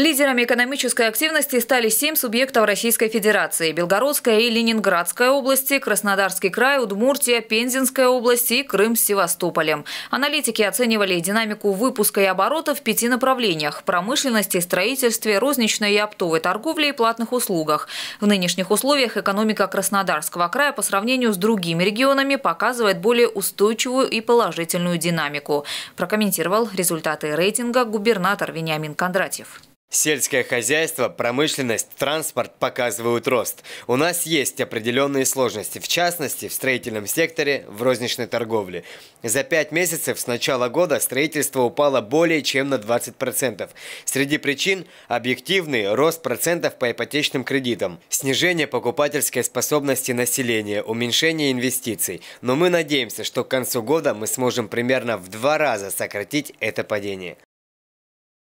Лидерами экономической активности стали семь субъектов Российской Федерации – Белгородская и Ленинградская области, Краснодарский край, Удмуртия, Пензенская область и Крым с Севастополем. Аналитики оценивали динамику выпуска и оборота в пяти направлениях – промышленности, строительстве, розничной и оптовой торговле и платных услугах. В нынешних условиях экономика Краснодарского края по сравнению с другими регионами показывает более устойчивую и положительную динамику. Прокомментировал результаты рейтинга губернатор Вениамин Кондратьев. Сельское хозяйство, промышленность, транспорт показывают рост. У нас есть определенные сложности, в частности, в строительном секторе, в розничной торговле. За пять месяцев с начала года строительство упало более чем на 20%. Среди причин – объективный рост процентов по ипотечным кредитам, снижение покупательской способности населения, уменьшение инвестиций. Но мы надеемся, что к концу года мы сможем примерно в два раза сократить это падение.